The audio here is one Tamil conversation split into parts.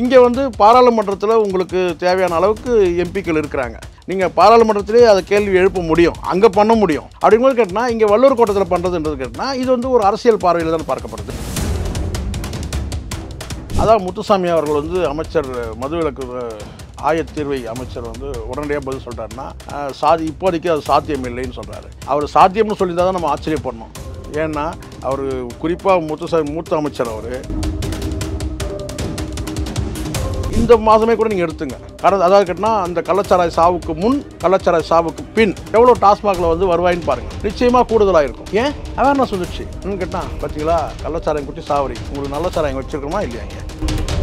இங்கே வந்து பாராளுமன்றத்தில் உங்களுக்கு தேவையான அளவுக்கு எம்பிக்கள் இருக்கிறாங்க நீங்கள் பாராளுமன்றத்திலே அதை கேள்வி எழுப்ப முடியும் அங்கே பண்ண முடியும் அப்படிங்கிறது கேட்டால் இங்கே வல்லூர் கோட்டத்தில் பண்ணுறதுன்றது கேட்டால் இது வந்து ஒரு அரசியல் பார்வையில் தான் பார்க்கப்படுது அதான் முத்துசாமி அவர்கள் வந்து அமைச்சர் மதுவிலக்கு ஆயத்தீர்வை அமைச்சர் வந்து உடனடியாக பதில் சொல்கிறாருன்னா சாதி இப்போதைக்கு அது சாத்தியம் இல்லைன்னு சொல்கிறாரு அவர் சாத்தியம்னு சொல்லியிருந்தால் தான் நம்ம ஆச்சரியப்படணும் ஏன்னா அவர் குறிப்பாக முத்துசாமி மூத்த அமைச்சர் அவர் இந்த மாதமே கூட நீங்கள் எடுத்துங்க கடந்த அதாவது கேட்டால் அந்த கள்ளச்சாராய சாவுக்கு முன் கள்ளச்சாராய சாவுக்கு பின் எவ்வளோ டாஸ்மாகில் வந்து வருவாயின்னு பாருங்கள் நிச்சயமாக கூடுதலாக இருக்கும் ஏன் அவேர்னஸ் வந்துடுச்சு கேட்டால் பார்த்தீங்களா கள்ளச்சாராயம் குட்டி சாவரி உங்களுக்கு நல்ல சாராயம் வச்சுருக்கோமா இல்லையாங்க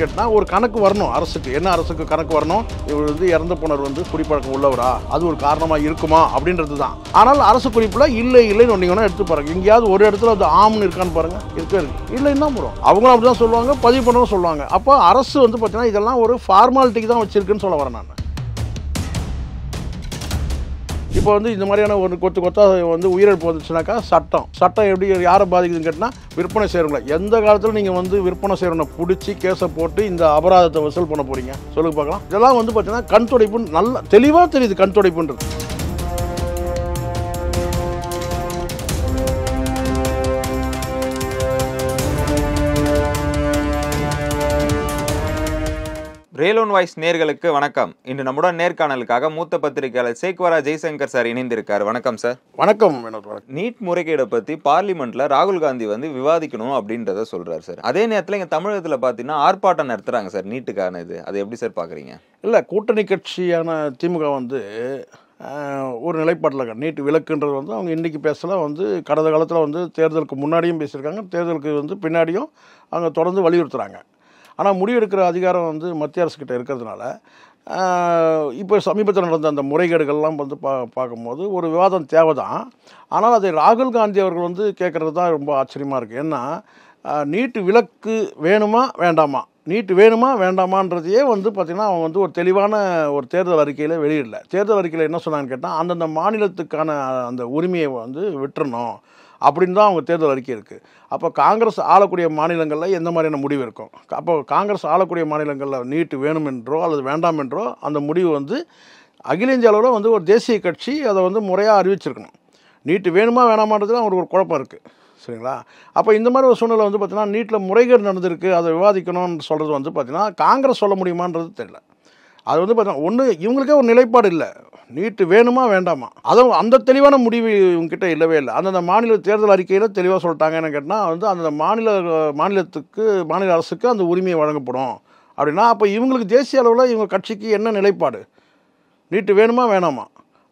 கேட்டால் ஒரு கணக்கு வரணும் அரசுக்கு என்ன அரசுக்கு கணக்கு வரணும் இவர் வந்து இறந்த போனர் வந்து குடிப்பழக்கம் உள்ளவரா அது ஒரு காரணமாக இருக்குமா அப்படின்றது தான் ஆனால் அரசு குறிப்பில் இல்லை இல்லைன்னு ஒன்றீங்கன்னா எடுத்து பாருங்க எங்கேயாவது ஒரு இடத்துல அது ஆம்னு இருக்கான்னு பாருங்க இருக்க இருக்கு இல்லைன்னா போகிறோம் அவங்களும் அப்படி தான் சொல்லுவாங்க பதிவு பண்ணவும் சொல்லுவாங்க அப்போ அரசு வந்து பார்த்தீங்கன்னா இதெல்லாம் ஒரு ஃபார்மாலிட்டிக்கு தான் வச்சிருக்குன்னு சொல்ல வரேன் நான் இப்போ வந்து இந்த மாதிரியான ஒரு கொத்து கொத்தாக வந்து உயிரிழப்பு வந்துச்சுனாக்கா சட்டம் சட்டம் எப்படி யாரை பாதிக்குதுன்னு கேட்டால் விற்பனை செய்கிறவங்கள எந்த காலத்தில் நீங்கள் வந்து விற்பனை செய்கிறவனை பிடிச்சி கேஸை போட்டு இந்த அபராதத்தை வசூல் பண்ண போகிறீங்க சொல்லுங்க பார்க்கலாம் இதெல்லாம் வந்து பார்த்தீங்கன்னா கண் துடைப்புன்னு நல்லா தெளிவாக தெரியுது கண் துடைப்புன்றது வேலூன் வாய்ஸ் நேர்களுக்கு வணக்கம் இன்று நம்முடன் நேர்காணலுக்காக மூத்த பத்திரிகையாளர் சேக்வரா ஜெய்சங்கர் சார் இணைந்திருக்கார் வணக்கம் சார் வணக்கம் நீட் முறைகேடை பற்றி பார்லிமெண்ட்டில் ராகுல் காந்தி வந்து விவாதிக்கணும் அப்படின்றத சொல்கிறார் சார் அதே நேரத்தில் இங்கே தமிழகத்தில் பார்த்தீங்கன்னா ஆர்ப்பாட்டம் நடத்துகிறாங்க சார் நீட்டுக்கான இது அதை எப்படி சார் பார்க்குறீங்க இல்லை கூட்டணி கட்சியான திமுக வந்து ஒரு நிலைப்பாட்டில் இருக்க நீட்டு விளக்குன்றது வந்து அவங்க இன்றைக்கி பேசலாம் வந்து கடந்த காலத்தில் வந்து தேர்தலுக்கு முன்னாடியும் பேசியிருக்காங்க தேர்தலுக்கு வந்து பின்னாடியும் அவங்க தொடர்ந்து வலியுறுத்துகிறாங்க ஆனால் முடிவெடுக்கிற அதிகாரம் வந்து மத்திய அரசுக்கிட்ட இருக்கிறதுனால இப்போ சமீபத்தில் நடந்த அந்த முறைகேடுகள்லாம் வந்து பா பார்க்கும்போது ஒரு விவாதம் தேவை தான் ஆனால் அதை ராகுல் காந்தி அவர்கள் வந்து கேட்குறது தான் ரொம்ப ஆச்சரியமாக இருக்குது ஏன்னா நீட்டு விலக்கு வேணுமா வேண்டாமா நீட்டு வேணுமா வேண்டாமான்றதையே வந்து பார்த்திங்கன்னா அவன் வந்து ஒரு தெளிவான ஒரு தேர்தல் அறிக்கையில் வெளியிடல தேர்தல் அறிக்கையில் என்ன சொன்னாங்கன்னு கேட்டால் அந்தந்த மாநிலத்துக்கான அந்த உரிமையை வந்து விட்டுறணும் அப்படின்னு தான் அவங்க தேர்தல் அறிக்கை இருக்குது அப்போ காங்கிரஸ் ஆளக்கூடிய மாநிலங்களில் எந்த மாதிரியான முடிவு இருக்கும் அப்போ காங்கிரஸ் ஆளக்கூடிய மாநிலங்களில் நீட்டு வேணும் என்றோ அல்லது வேண்டாம் என்றோ அந்த முடிவு வந்து அகில இந்திய அளவில் வந்து ஒரு தேசிய கட்சி அதை வந்து முறையாக அறிவிச்சிருக்கணும் நீட்டு வேணுமா வேணாமான்றதுல அவங்களுக்கு ஒரு குழப்பம் இருக்குது சரிங்களா அப்போ இந்த மாதிரி ஒரு சூழ்நிலை வந்து பார்த்திங்கன்னா நீட்டில் முறைகேடு நடந்திருக்கு அதை விவாதிக்கணும்னு சொல்கிறது வந்து பார்த்திங்கன்னா காங்கிரஸ் சொல்ல முடியுமான்றது தெரியல அது வந்து பார்த்தா ஒன்று இவங்களுக்கே ஒரு நிலைப்பாடு இல்லை நீட்டு வேணுமா வேண்டாமா அதுவும் அந்த தெளிவான முடிவு இவங்ககிட்ட இல்லவே இல்லை அந்தந்த மாநில தேர்தல் அறிக்கையில் தெளிவாக சொல்லிட்டாங்க கேட்டால் வந்து அந்தந்த மாநில மாநிலத்துக்கு மாநில அரசுக்கு அந்த உரிமையை வழங்கப்படும் அப்படின்னா அப்போ இவங்களுக்கு தேசிய அளவில் இவங்க கட்சிக்கு என்ன நிலைப்பாடு நீட்டு வேணுமா வேணாமா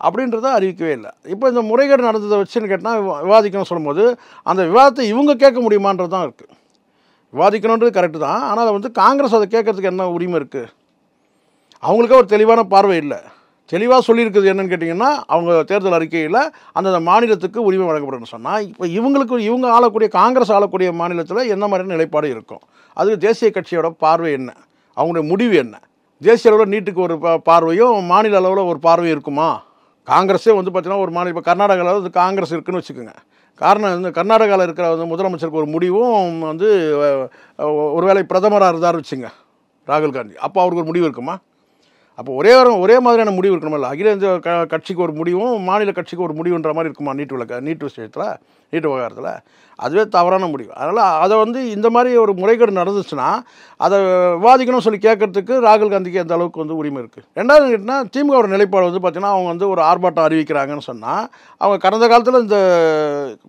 அப்படின்றத அறிவிக்கவே இல்லை இப்போ இந்த முறைகேடு நடந்ததை வச்சுன்னு கேட்டால் விவாதிக்கணும்னு சொல்லும்போது அந்த விவாதத்தை இவங்க கேட்க முடியுமான்றது தான் இருக்குது விவாதிக்கணுன்றது கரெக்டு தான் ஆனால் அதை வந்து காங்கிரஸ் அதை கேட்கறதுக்கு என்ன உரிமை இருக்குது அவங்களுக்கே ஒரு தெளிவான பார்வை இல்லை தெளிவாக சொல்லியிருக்குது என்னன்னு கேட்டிங்கன்னா அவங்க தேர்தல் அறிக்கையில் அந்தந்த மாநிலத்துக்கு உரிமை வழங்கப்படணும்னு சொன்னால் இப்போ இவங்களுக்கு இவங்க ஆளக்கூடிய காங்கிரஸ் ஆளக்கூடிய மாநிலத்தில் என்ன மாதிரியான நிலைப்பாடு இருக்கும் அதுக்கு தேசிய கட்சியோட பார்வை என்ன அவங்களுடைய முடிவு என்ன தேசிய அளவில் நீட்டுக்கு ஒரு பார்வையும் மாநில அளவில் ஒரு பார்வையும் இருக்குமா காங்கிரஸே வந்து பார்த்தீங்கன்னா ஒரு மாநில இப்போ கர்நாடகாவில் வந்து காங்கிரஸ் இருக்குன்னு வச்சுக்கோங்க காரணம் இந்த கர்நாடகாவில் இருக்கிற வந்து முதலமைச்சருக்கு ஒரு முடிவும் வந்து ஒருவேளை பிரதமராக இருந்தார் வச்சுங்க ராகுல் காந்தி அப்போ அவருக்கு ஒரு முடிவு இருக்குமா அப்போ ஒரே ஒரே மாதிரியான முடிவு இருக்கணுமில்ல அகில இந்திய க கட்சிக்கு ஒரு முடிவும் மாநில கட்சிக்கு ஒரு முடிவுன்ற மாதிரி இருக்குமா நீட் விளக்க நீட் விஷயத்தில் நீட்டு விவகாரத்தில் அதுவே தவறான முடிவு அதனால் அதை வந்து இந்த மாதிரி ஒரு முறைகேடு நடந்துச்சுன்னா அதை விவாதிக்கணும்னு சொல்லி கேட்கறதுக்கு ராகுல் காந்திக்கு எந்த அளவுக்கு வந்து உரிமை இருக்குது ரெண்டாவது கேட்டினா திமுகவோட நிலைப்பாடு வந்து பார்த்திங்கன்னா அவங்க வந்து ஒரு ஆர்ப்பாட்டம் அறிவிக்கிறாங்கன்னு சொன்னால் அவங்க கடந்த காலத்தில் இந்த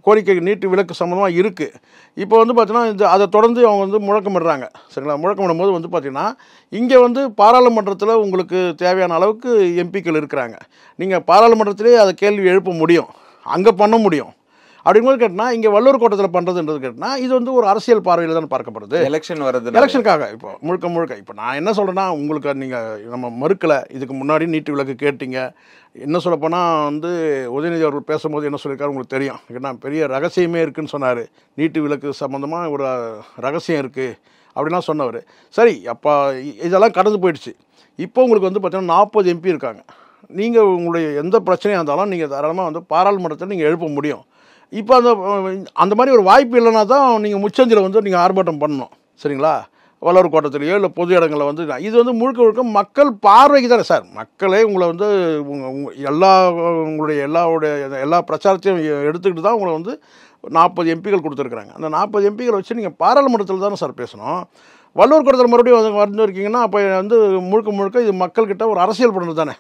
கோரிக்கை நீட்டு விலக்கு சம்மந்தமாக இருக்குது இப்போ வந்து பார்த்திங்கன்னா இந்த அதை தொடர்ந்து அவங்க வந்து முழக்கமிடுறாங்க சரிங்களா முழக்கமிடும் போது வந்து பார்த்திங்கன்னா இங்கே வந்து பாராளுமன்றத்தில் உங்களுக்கு தேவையான அளவுக்கு எம்பிக்கள் இருக்கிறாங்க நீங்கள் பாராளுமன்றத்திலே அதை கேள்வி எழுப்ப முடியும் அங்கே பண்ண முடியும் அப்படிங்கும்போது கேட்டால் இங்கே வள்ளூர் கோட்டத்தில் பண்ணுறதுன்றது கேட்டால் இது வந்து ஒரு அரசியல் பார்வையில் தான் பார்க்கப்படுது எலெக்ஷன் வருது எலெக்ஷனுக்காக இப்போ முழுக்க முழுக்க இப்போ நான் என்ன சொல்கிறேன்னா உங்களுக்கு நீங்கள் நம்ம மறுக்கலை இதுக்கு முன்னாடி நீட்டு விளக்கு கேட்டீங்க என்ன சொல்லப்போனால் வந்து உதயநிதி அவர்கள் பேசும்போது என்ன சொல்லியிருக்காரு உங்களுக்கு தெரியும் ஏன்னா பெரிய ரகசியமே இருக்குதுன்னு சொன்னார் நீட்டு விளக்கு சம்மந்தமாக ஒரு ரகசியம் இருக்குது அப்படின்லாம் சொன்னவர் சரி அப்போ இதெல்லாம் கடந்து போயிடுச்சு இப்போ உங்களுக்கு வந்து பார்த்திங்கன்னா நாற்பது எம்பி இருக்காங்க நீங்கள் உங்களுடைய எந்த பிரச்சனையாக இருந்தாலும் நீங்கள் தாராளமாக வந்து பாராளுமன்றத்தில் நீங்கள் எழுப்ப முடியும் இப்போ அந்த அந்த மாதிரி ஒரு வாய்ப்பு இல்லைனா தான் நீங்கள் முச்சந்தில் வந்து நீங்கள் ஆர்ப்பாட்டம் பண்ணணும் சரிங்களா வளர் கோட்டத்திலேயோ இல்லை பொது இடங்களில் வந்து இது வந்து முழுக்க முழுக்க மக்கள் பார்வைக்கு தானே சார் மக்களே உங்களை வந்து எல்லா உங்களுடைய எல்லாவுடைய எல்லா பிரச்சாரத்தையும் எடுத்துக்கிட்டு தான் உங்களை வந்து நாற்பது எம்பிகள் கொடுத்துருக்குறாங்க அந்த நாற்பது எம்பிகள் வச்சு நீங்கள் பாராளுமன்றத்தில் தானே சார் பேசணும் வல்லூர் கூடத்தில் மறுபடியும் வந்து இருக்கீங்கன்னா அப்போ வந்து முழுக்க முழுக்க இது மக்கள்கிட்ட ஒரு அரசியல் பண்ணுறது தானே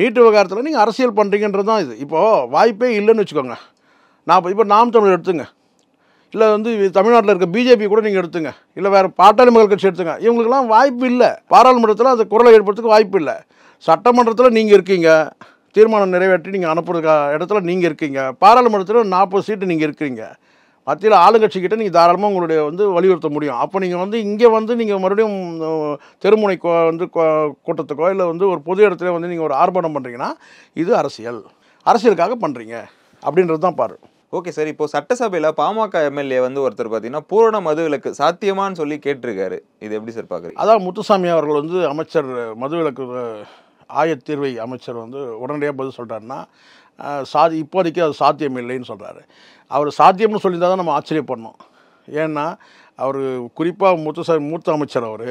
நீட்டு விவகாரத்தில் நீங்கள் அரசியல் பண்ணுறீங்கன்றது தான் இது இப்போது வாய்ப்பே இல்லைன்னு வச்சுக்கோங்க நான் இப்போ நாம் தமிழ் எடுத்துங்க இல்லை வந்து தமிழ்நாட்டில் இருக்க பிஜேபி கூட நீங்கள் எடுத்துங்க இல்லை வேறு பாட்டாளி மக்கள் கட்சி எடுத்துங்க இவங்களுக்கெல்லாம் வாய்ப்பு இல்லை பாராளுமன்றத்தில் அந்த குரலை ஏற்படுறதுக்கு வாய்ப்பு இல்லை சட்டமன்றத்தில் நீங்கள் இருக்கீங்க தீர்மானம் நிறைவேற்றி நீங்கள் அனுப்புகிற இடத்துல நீங்கள் இருக்கீங்க பாராளுமன்றத்தில் நாற்பது சீட்டு நீங்கள் இருக்கிறீங்க மத்தியில் ஆளுங்கட்சிக்கிட்ட நீங்கள் தாராளமாக உங்களுடைய வந்து வலியுறுத்த முடியும் அப்போ நீங்கள் வந்து இங்கே வந்து நீங்கள் மறுபடியும் தெருமுனை கோ வந்து கூட்டத்துக்கோ இல்லை வந்து ஒரு பொது இடத்துல வந்து நீங்கள் ஒரு ஆர்ப்பாட்டம் பண்ணுறீங்கன்னா இது அரசியல் அரசியலுக்காக பண்ணுறீங்க அப்படின்றது தான் பாரு ஓகே சார் இப்போ சட்டசபையில் பாமக எம்எல்ஏ வந்து ஒருத்தர் பார்த்தீங்கன்னா பூரண மதுவிலக்கு சாத்தியமானு சொல்லி கேட்டிருக்காரு இது எப்படி சார் பார்க்குறீங்க அதான் முத்துசாமி அவர்கள் வந்து அமைச்சர் மதுவிலக்கு ஆயத்தீர்வை அமைச்சர் வந்து உடனடியாக பதில் சொல்கிறாருன்னா சாதி இப்போதைக்கு அது சாத்தியம் இல்லைன்னு சொல்கிறாரு அவர் சாத்தியம்னு சொல்லியிருந்தால் தான் நம்ம ஆச்சரியப்படணும் ஏன்னா அவர் குறிப்பாக மூத்த மூத்த அமைச்சர் அவர்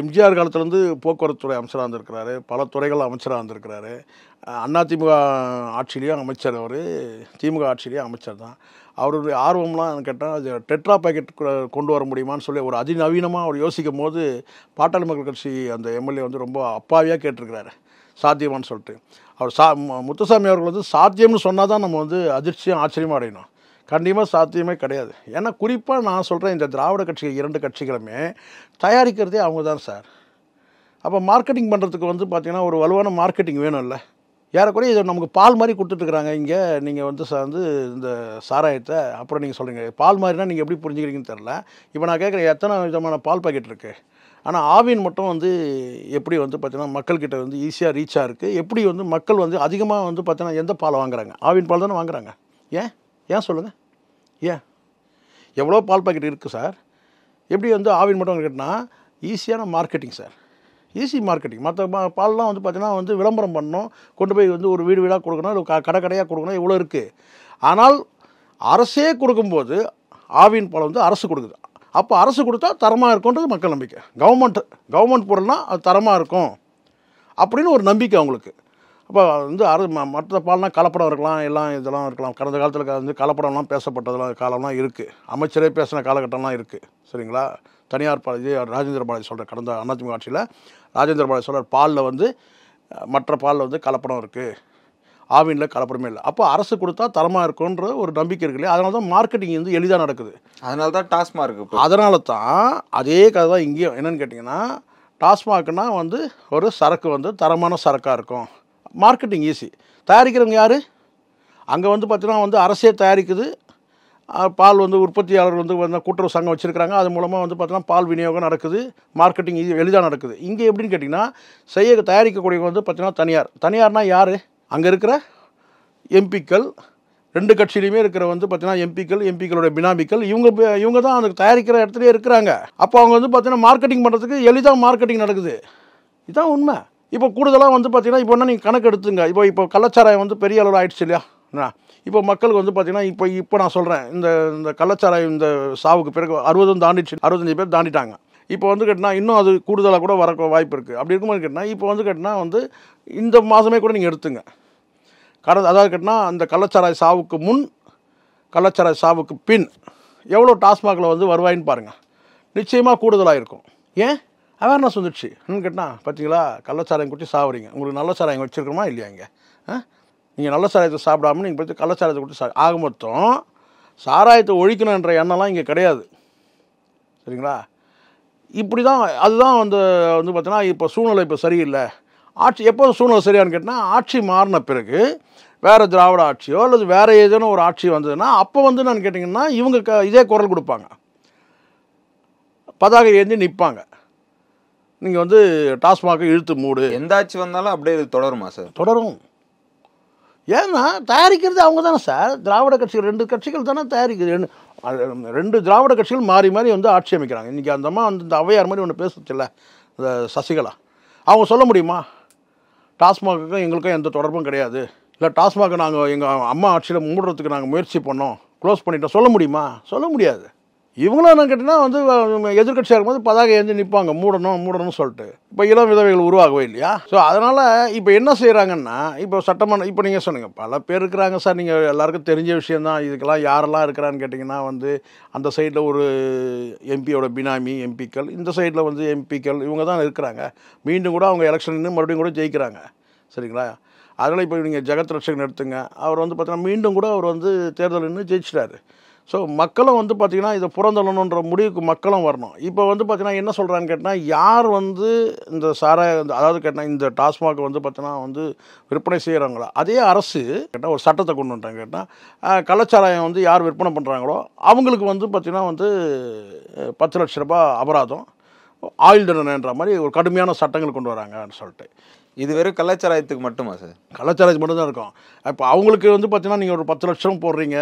எம்ஜிஆர் காலத்துலேருந்து போக்குவரத்துறை அமைச்சராக இருந்திருக்கிறாரு பல துறைகள் அமைச்சராக இருந்திருக்கிறாரு அதிமுக ஆட்சியிலையும் அமைச்சர் அவர் திமுக ஆட்சியிலையும் அமைச்சர் தான் அவருடைய ஆர்வம்லாம் கேட்டால் அது டெட்ரா பேக்கெட் கொண்டு வர முடியுமான்னு சொல்லி ஒரு அதிநவீனமாக அவர் யோசிக்கும் போது பாட்டாளி மக்கள் கட்சி அந்த எம்எல்ஏ வந்து ரொம்ப அப்பாவியாக கேட்டிருக்கிறாரு சாத்தியமானு சொல்லிட்டு அவர் சா முத்துசாமி அவர்கள் வந்து சாத்தியம்னு சொன்னால் தான் நம்ம வந்து அதிர்ச்சியும் ஆச்சரியமாக அடையணும் கண்டிப்பாக சாத்தியமே கிடையாது ஏன்னா குறிப்பாக நான் சொல்கிறேன் இந்த திராவிட கட்சிகள் இரண்டு கட்சிகளுமே தயாரிக்கிறதே அவங்க தான் சார் அப்போ மார்க்கெட்டிங் பண்ணுறதுக்கு வந்து பார்த்திங்கன்னா ஒரு வலுவான மார்க்கெட்டிங் வேணும்ல ஏறக்குறைய இதை நமக்கு பால் மாதிரி கொடுத்துட்ருக்குறாங்க இங்கே நீங்கள் வந்து வந்து இந்த சாராயத்தை அப்புறம் நீங்கள் சொல்கிறீங்க பால் மாதிரினா நீங்கள் எப்படி புரிஞ்சுக்கிறீங்கன்னு தெரில இப்போ நான் கேட்குறேன் எத்தனை விதமான பால் பாக்கெட் இருக்குது ஆனால் ஆவின் மட்டும் வந்து எப்படி வந்து பார்த்தீங்கன்னா மக்கள்கிட்ட வந்து ஈஸியாக ரீச்சாக இருக்குது எப்படி வந்து மக்கள் வந்து அதிகமாக வந்து பார்த்தீங்கன்னா எந்த பாலை வாங்குறாங்க ஆவின் பால் தானே வாங்குறாங்க ஏன் ஏன் சொல்லுங்கள் ஏன் எவ்வளோ பால் பாக்கெட் இருக்குது சார் எப்படி வந்து ஆவின் மட்டும் கேட்டால் ஈஸியான மார்க்கெட்டிங் சார் ஈஸி மார்க்கெட்டிங் மற்ற பால்லாம் வந்து பார்த்திங்கன்னா வந்து விளம்பரம் பண்ணணும் கொண்டு போய் வந்து ஒரு வீடு வீடாக கொடுக்கணும் இல்லை கடை கடையாக கொடுக்கணும் இவ்வளோ இருக்குது ஆனால் அரசே கொடுக்கும்போது ஆவின் பால் வந்து அரசு கொடுக்குது அப்போ அரசு கொடுத்தா தரமாக இருக்கும்ன்றது மக்கள் நம்பிக்கை கவர்மெண்ட் கவர்மெண்ட் பொருள்னால் அது தரமாக இருக்கும் அப்படின்னு ஒரு நம்பிக்கை அவங்களுக்கு அப்போ வந்து அரு மற்ற பால்னால் கலப்படம் இருக்கலாம் எல்லாம் இதெல்லாம் இருக்கலாம் கடந்த காலத்தில் வந்து கலப்படம்லாம் பேசப்பட்டதெல்லாம் காலம்லாம் இருக்குது அமைச்சரே பேசின காலகட்டம்லாம் இருக்குது சரிங்களா தனியார் பாலாஜி ராஜேந்திர பாலாஜி சொல்கிற கடந்த அதிமுக ஆட்சியில் ராஜேந்திர பாலாஜி சொல்கிற பாலில் வந்து மற்ற பாலில் வந்து கலப்படம் இருக்குது ஆவினில் கலப்படமே இல்லை அப்போ அரசு கொடுத்தா தரமாக இருக்குன்ற ஒரு நம்பிக்கை இருக்கு இல்லையா அதனால தான் மார்க்கெட்டிங் வந்து எளிதாக நடக்குது அதனால தான் டாஸ்மார்க் அதனால தான் அதே கதை தான் இங்கேயும் என்னென்னு கேட்டிங்கன்னா டாஸ்மாக்னால் வந்து ஒரு சரக்கு வந்து தரமான சரக்காக இருக்கும் மார்க்கெட்டிங் ஈஸி தயாரிக்கிறவங்க யார் அங்கே வந்து பார்த்தீங்கன்னா வந்து அரசே தயாரிக்குது பால் வந்து உற்பத்தியாளர் வந்து வந்து கூட்டுறவு சங்கம் வச்சுருக்கிறாங்க அது மூலமாக வந்து பார்த்தீங்கன்னா பால் விநியோகம் நடக்குது மார்க்கெட்டிங் இது எளிதாக நடக்குது இங்கே எப்படின்னு கேட்டிங்கன்னா செய்ய தயாரிக்கக்கூடியவங்க வந்து பார்த்தீங்கன்னா தனியார் தனியார்னால் யார் அங்கே இருக்கிற எம்பிக்கள் ரெண்டு கட்சியிலையுமே இருக்கிற வந்து பார்த்தீங்கன்னா எம்பிக்கள் எம்பிக்களுடைய பினாமிக்கள் இவங்க இவங்க தான் அந்த தயாரிக்கிற இடத்துலேயே இருக்கிறாங்க அப்போ அவங்க வந்து பார்த்தீங்கன்னா மார்க்கெட்டிங் பண்ணுறதுக்கு எளிதாக மார்க்கெட்டிங் நடக்குது இதுதான் உண்மை இப்போ கூடுதலாக வந்து பார்த்திங்கன்னா இப்போ என்ன நீங்கள் கணக்கு எடுத்துங்க இப்போ இப்போ கள்ளச்சாராயம் வந்து பெரிய அளவில் ஆயிடுச்சு இல்லையா என்ன இப்போ மக்களுக்கு வந்து பார்த்திங்கன்னா இப்போ இப்போ நான் சொல்கிறேன் இந்த இந்த கள்ளச்சாராயம் இந்த சாவுக்கு பிறகு அறுபதும் தாண்டிச்சு அறுபத்தஞ்சு பேர் தாண்டிட்டாங்க இப்போ வந்து கேட்டினா இன்னும் அது கூடுதலாக கூட வர வாய்ப்பு இருக்குது அப்படி இருக்கும்போது கேட்டால் இப்போ வந்து கேட்டால் வந்து இந்த மாதமே கூட நீங்கள் எடுத்துங்க கடந்த அதாவது கேட்டினா அந்த கள்ளச்சாராய சாவுக்கு முன் கள்ளச்சாராய சாவுக்கு பின் எவ்வளோ டாஸ்மாகில் வந்து வருவாயின்னு பாருங்கள் நிச்சயமாக கூடுதலாக இருக்கும் ஏன் அவேர்னஸ் வந்துடுச்சு இன்னும் கேட்டால் பார்த்தீங்களா கள்ளச்சாராயம் குட்டி சாப்பிட்றீங்க உங்களுக்கு நல்ல சாராயம் வச்சுருக்கோமா இல்லையா இங்கே நீங்கள் நல்ல சாராயத்தை சாப்பிடாம நீங்கள் பற்றி கள்ளச்சாராயத்தை குட்டி சா ஆக மொத்தம் சாராயத்தை ஒழிக்கணுன்ற எண்ணம்லாம் இங்கே கிடையாது சரிங்களா இப்படி தான் அதுதான் வந்து வந்து பார்த்தீங்கன்னா இப்போ சூழ்நிலை இப்போ சரியில்லை ஆட்சி எப்போ சூழ்நிலை சரியானு கேட்டால் ஆட்சி மாறின பிறகு வேறு திராவிட ஆட்சியோ அல்லது வேறு ஏதேனும் ஒரு ஆட்சி வந்ததுன்னா அப்போ வந்து நான் கேட்டிங்கன்னா இவங்க க இதே குரல் கொடுப்பாங்க பதாகை ஏந்தி நிற்பாங்க நீங்கள் வந்து டாஸ்மாக இழுத்து மூடு எந்த ஆட்சி வந்தாலும் அப்படியே இது தொடருமா சார் தொடரும் ஏன்னா தயாரிக்கிறது அவங்க தானே சார் திராவிட கட்சிகள் ரெண்டு கட்சிகள் தானே தயாரிக்கிறது ரெண்டு திராவிட கட்சிகள் மாறி மாறி வந்து ஆட்சி அமைக்கிறாங்க இன்றைக்கி அந்த அம்மா வந்து இந்த ஔவையார் மாதிரி ஒன்று பேசுச்சுல்ல இந்த சசிகலா அவங்க சொல்ல முடியுமா டாஸ்மாகுக்கும் எங்களுக்கும் எந்த தொடர்பும் கிடையாது இல்லை டாஸ்மாக நாங்கள் எங்கள் அம்மா ஆட்சியில் மூடுறதுக்கு நாங்கள் முயற்சி பண்ணோம் க்ளோஸ் பண்ணிட்டோம் சொல்ல முடியுமா சொல்ல முடியாது இவங்களும் என்ன கேட்டிங்கன்னா வந்து எதிர்கட்சியாக இருக்கும்போது பதாக எழுந்து நிற்பாங்க மூடணும் மூடணும்னு சொல்லிட்டு இப்போ இளம் விதவைகள் உருவாகவே இல்லையா ஸோ அதனால் இப்போ என்ன செய்கிறாங்கன்னா இப்போ சட்டமன்ற இப்போ நீங்கள் சொன்னீங்க பல பேர் இருக்கிறாங்க சார் நீங்கள் எல்லாருக்கும் தெரிஞ்ச விஷயந்தான் இதுக்கெல்லாம் யாரெல்லாம் இருக்கிறான்னு கேட்டிங்கன்னா வந்து அந்த சைடில் ஒரு எம்பியோட பினாமி எம்பிக்கள் இந்த சைடில் வந்து எம்பிக்கள் இவங்க தான் இருக்கிறாங்க மீண்டும் கூட அவங்க எலெக்ஷன் மறுபடியும் கூட ஜெயிக்கிறாங்க சரிங்களா அதனால் இப்போ நீங்கள் ஜெகத் ரட்சகன் எடுத்துங்க அவர் வந்து பார்த்தீங்கன்னா மீண்டும் கூட அவர் வந்து தேர்தல் நின்று ஜெயிச்சிட்டாரு ஸோ மக்களும் வந்து பார்த்திங்கன்னா இதை புறந்தள்ளணுன்ற முடிவுக்கு மக்களும் வரணும் இப்போ வந்து பார்த்திங்கன்னா என்ன சொல்கிறான்னு கேட்டால் யார் வந்து இந்த சாராய அதாவது கேட்டால் இந்த டாஸ்மாக் வந்து பார்த்தீங்கன்னா வந்து விற்பனை செய்கிறாங்களோ அதே அரசு கேட்டால் ஒரு சட்டத்தை கொண்டு வந்துட்டாங்க கேட்டால் கள்ளச்சாராயம் வந்து யார் விற்பனை பண்ணுறாங்களோ அவங்களுக்கு வந்து பார்த்திங்கன்னா வந்து பத்து லட்ச ரூபாய் அபராதம் ஆயுள் தண்டனைன்ற மாதிரி ஒரு கடுமையான சட்டங்கள் கொண்டு வராங்கன்னு சொல்லிட்டு இது வெறும் கலாச்சாரத்துக்கு மட்டுமா சார் கலாச்சாரத்துக்கு மட்டும்தான் இருக்கும் இப்போ அவங்களுக்கு வந்து பார்த்திங்கன்னா நீங்கள் ஒரு பத்து லட்சம் போடுறீங்க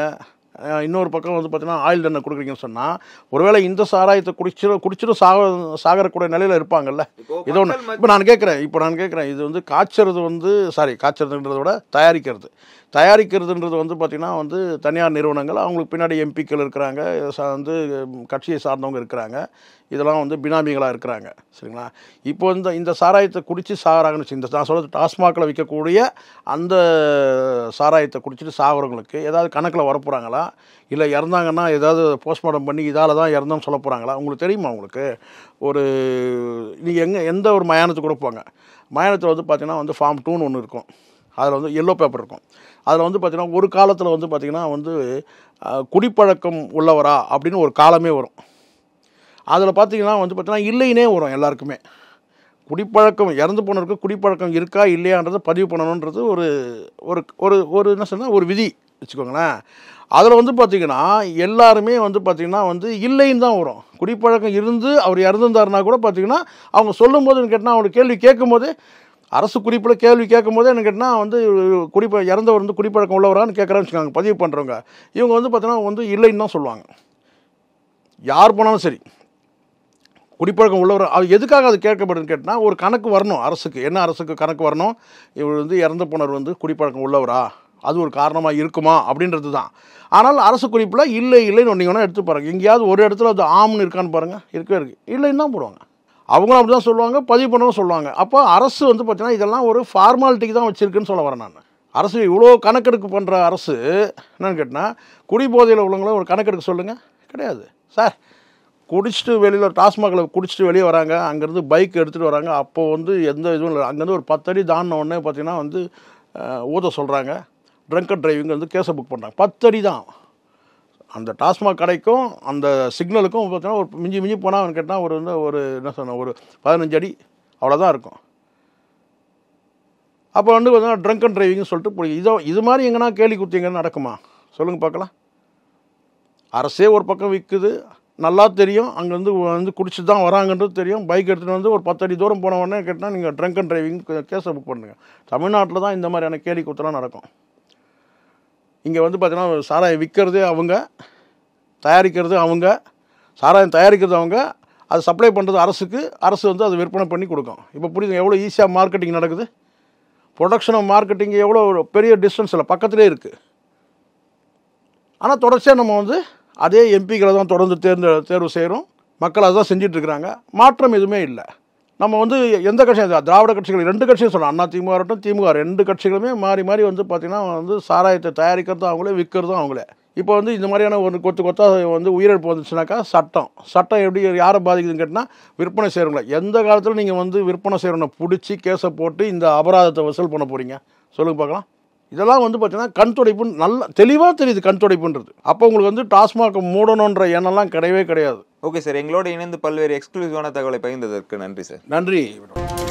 இன்னொரு பக்கம் வந்து பார்த்தீங்கன்னா ஆயில் தண்ணை கொடுக்குறீங்கன்னு சொன்னால் ஒருவேளை இந்த சாராயத்தை குடிச்சிடும் குடிச்சிடும் சாக சாகரக்கூடிய நிலையில் இருப்பாங்கல்ல இது ஒன்று இப்போ நான் கேட்குறேன் இப்போ நான் கேட்குறேன் இது வந்து காய்ச்சறது வந்து சாரி காய்ச்சறதுன்றத விட தயாரிக்கிறது தயாரிக்கிறதுன்றது வந்து பார்த்திங்கன்னா வந்து தனியார் நிறுவனங்கள் அவங்களுக்கு பின்னாடி எம்பிக்கள் இருக்கிறாங்க வந்து கட்சியை சார்ந்தவங்க இருக்கிறாங்க இதெல்லாம் வந்து பினாமிகளாக இருக்கிறாங்க சரிங்களா இப்போ இந்த இந்த சாராயத்தை குடித்து சாகிறாங்கன்னு இந்த நான் சொல்கிறது டாஸ்மாகில் விற்கக்கூடிய அந்த சாராயத்தை குடிச்சிட்டு சாகிறவங்களுக்கு ஏதாவது கணக்கில் வரப்போகிறாங்களா இல்லை இறந்தாங்கன்னா ஏதாவது போஸ்ட்மார்ட்டம் பண்ணி இதால் தான் இறந்தோம்னு சொல்ல போகிறாங்களா உங்களுக்கு தெரியுமா உங்களுக்கு ஒரு நீங்கள் எங்கே எந்த ஒரு மயானத்துக்கு கொடுப்பாங்க மயானத்தில் வந்து பார்த்திங்கன்னா வந்து ஃபார்ம் டூன்னு ஒன்று இருக்கும் அதில் வந்து எல்லோ பேப்பர் இருக்கும் அதில் வந்து பார்த்திங்கன்னா ஒரு காலத்தில் வந்து பார்த்திங்கன்னா வந்து குடிப்பழக்கம் உள்ளவரா அப்படின்னு ஒரு காலமே வரும் அதில் பார்த்திங்கன்னா வந்து பார்த்திங்கன்னா இல்லைன்னே வரும் எல்லாருக்குமே குடிப்பழக்கம் இறந்து போனவருக்கு குடிப்பழக்கம் இருக்கா இல்லையான்றதை பதிவு பண்ணணுன்றது ஒரு ஒரு ஒரு ஒரு என்ன சொன்னால் ஒரு விதி வச்சுக்கோங்களேன் அதில் வந்து பார்த்திங்கன்னா எல்லாருமே வந்து பார்த்திங்கன்னா வந்து இல்லைன்னு தான் வரும் குடிப்பழக்கம் இருந்து அவர் இறந்துருந்தாருன்னா கூட பார்த்திங்கன்னா அவங்க சொல்லும்போதுன்னு கேட்டால் அவங்க கேள்வி கேட்கும்போது அரசு குறிப்பில் கேள்வி கேட்கும்போது என்ன கேட்டால் வந்து குடிப்ப இறந்தவர் வந்து குடிப்பழக்கம் உள்ளவரான்னு கேட்குறேன்னு வச்சுக்காங்க பதிவு பண்ணுறவங்க இவங்க வந்து பார்த்தீங்கன்னா வந்து இல்லைன்னு தான் சொல்லுவாங்க யார் போனாலும் சரி குடிப்பழக்கம் உள்ளவர் அது எதுக்காக அது கேட்கப்படுதுன்னு கேட்டால் ஒரு கணக்கு வரணும் அரசுக்கு என்ன அரசுக்கு கணக்கு வரணும் இவர் வந்து இறந்த போனவர் வந்து குடிப்பழக்கம் உள்ளவரா அது ஒரு காரணமாக இருக்குமா அப்படின்றது தான் ஆனால் அரசு குறிப்பில் இல்லை இல்லைன்னு ஒன்றிங்கன்னா எடுத்து பாருங்கள் எங்கேயாவது ஒரு இடத்துல அது ஆம்னு இருக்கான்னு பாருங்கள் இருக்கவே இருக்குது இல்லைன்னு தான் போடுவாங்க அவங்களும் அப்படி தான் சொல்லுவாங்க பதிவு பண்ணணும்னு சொல்லுவாங்க அப்போ அரசு வந்து பார்த்தீங்கன்னா இதெல்லாம் ஒரு ஃபார்மாலிட்டிக்கு தான் வச்சுருக்குன்னு சொல்ல வரேன் நான் அரசு இவ்வளோ கணக்கெடுப்பு பண்ணுற அரசு என்னென்னு கேட்டால் குடிபோதையில் உள்ளவங்கள ஒரு கணக்கெடுக்க சொல்லுங்கள் கிடையாது சார் குடிச்சிட்டு வெளியில் டாஸ்மாகில் குடிச்சிட்டு வெளியே வராங்க அங்கேருந்து பைக் எடுத்துகிட்டு வராங்க அப்போது வந்து எந்த இதுவும் இல்லை அங்கேருந்து ஒரு பத்தடி தாண்டின உடனே பார்த்திங்கன்னா வந்து ஊத சொல்கிறாங்க ட்ரங்க் அண்ட் டிரைவிங் வந்து கேஸை புக் பண்ணுறாங்க பத்தடி தான் அந்த டாஸ்மாக் கடைக்கும் அந்த சிக்னலுக்கும் பார்த்தீங்கன்னா ஒரு மிஞ்சி மிஞ்சி போனால் கேட்டால் ஒரு வந்து ஒரு என்ன சொன்ன ஒரு பதினஞ்சு அடி அவ்வளோதான் இருக்கும் அப்போ வந்து பார்த்தீங்கன்னா ட்ரங்க் அண்ட் ட்ரைவிங்னு சொல்லிட்டு போய் இதோ இது மாதிரி எங்கன்னா கேலி கொடுத்தீங்கன்னு நடக்குமா சொல்லுங்கள் பார்க்கலாம் அரசே ஒரு பக்கம் விற்குது நல்லா தெரியும் அங்கேருந்து வந்து குடிச்சு தான் வராங்கன்றது தெரியும் பைக் எடுத்துகிட்டு வந்து ஒரு பத்தடி தூரம் போன உடனே கேட்டால் நீங்கள் ட்ரங்க் அண்ட் ட்ரைவிங் கேஸை புக் பண்ணுங்கள் தமிழ்நாட்டில் தான் இந்த மாதிரியான கேலி கொடுத்தலாம் நடக்கும் இங்கே வந்து பார்த்தீங்கன்னா சாராயம் விற்கிறது அவங்க தயாரிக்கிறது அவங்க சாராயம் தயாரிக்கிறது அவங்க அது சப்ளை பண்ணுறது அரசுக்கு அரசு வந்து அது விற்பனை பண்ணி கொடுக்கும் இப்போ புரியுது எவ்வளோ ஈஸியாக மார்க்கெட்டிங் நடக்குது ப்ரொடக்ஷன் ஆஃப் மார்க்கெட்டிங் எவ்வளோ பெரிய டிஸ்டன்ஸில் பக்கத்துலேயே இருக்குது ஆனால் தொடர்ச்சியாக நம்ம வந்து அதே எம்பிக்களை தான் தொடர்ந்து தேர்ந்து தேர்வு செய்கிறோம் மக்கள் அதுதான் செஞ்சிட்ருக்குறாங்க மாற்றம் எதுவுமே இல்லை நம்ம வந்து எந்த கட்சியும் திராவிட கட்சிகள் ரெண்டு கட்சியும் சொல்லலாம் அண்ணா திமுக ஆகட்டும் திமுக ரெண்டு கட்சிகளுமே மாறி மாறி வந்து பார்த்திங்கன்னா வந்து சாராயத்தை தயாரிக்கிறதும் அவங்களே விற்கிறதும் அவங்களே இப்போ வந்து இந்த மாதிரியான ஒரு கொத்து கொத்தா வந்து உயிரிழப்பு வந்துச்சுனாக்கா சட்டம் சட்டம் எப்படி யாரை பாதிக்குதுன்னு கேட்டால் விற்பனை செய்கிறவங்கள எந்த காலத்தில் நீங்கள் வந்து விற்பனை செய்கிறவனை பிடிச்சி கேஸை போட்டு இந்த அபராதத்தை வசூல் பண்ண போகிறீங்க சொல்லுங்கள் பார்க்கலாம் இதெல்லாம் வந்து பார்த்தீங்கன்னா கண் துடைப்பு நல்ல தெளிவாக தெரியுது கண் துடைப்புன்றது அப்போ உங்களுக்கு வந்து டாஸ்மாக் மூடணுன்ற எண்ணெல்லாம் கிடையவே கிடையாது ஓகே சார் எங்களோட இணைந்து பல்வேறு எக்ஸ்க்ளூசிவான தகவலை பகிர்ந்ததற்கு நன்றி சார் நன்றி